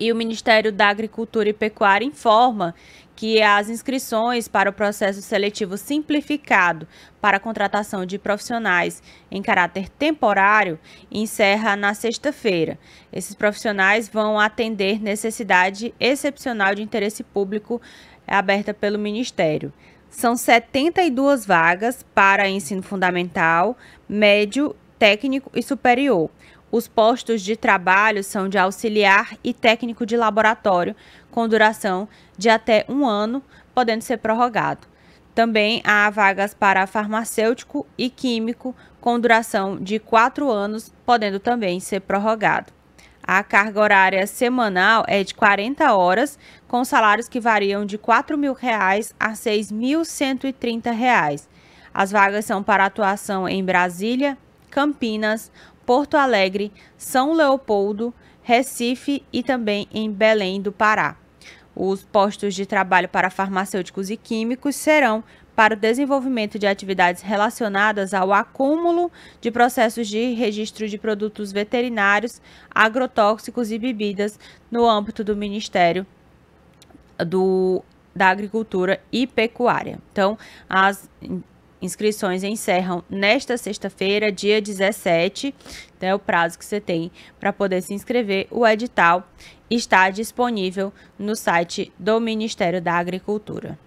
E o Ministério da Agricultura e Pecuária informa que as inscrições para o processo seletivo simplificado para a contratação de profissionais em caráter temporário encerra na sexta-feira. Esses profissionais vão atender necessidade excepcional de interesse público aberta pelo Ministério. São 72 vagas para ensino fundamental, médio, técnico e superior. Os postos de trabalho são de auxiliar e técnico de laboratório, com duração de até um ano, podendo ser prorrogado. Também há vagas para farmacêutico e químico, com duração de quatro anos, podendo também ser prorrogado. A carga horária semanal é de 40 horas, com salários que variam de R$ 4.000 a R$ 6.130. As vagas são para atuação em Brasília, Campinas, Porto Alegre, São Leopoldo, Recife e também em Belém do Pará. Os postos de trabalho para farmacêuticos e químicos serão para o desenvolvimento de atividades relacionadas ao acúmulo de processos de registro de produtos veterinários, agrotóxicos e bebidas no âmbito do Ministério do, da Agricultura e Pecuária. Então, as inscrições encerram nesta sexta-feira, dia 17. Então, é o prazo que você tem para poder se inscrever. O edital está disponível no site do Ministério da Agricultura.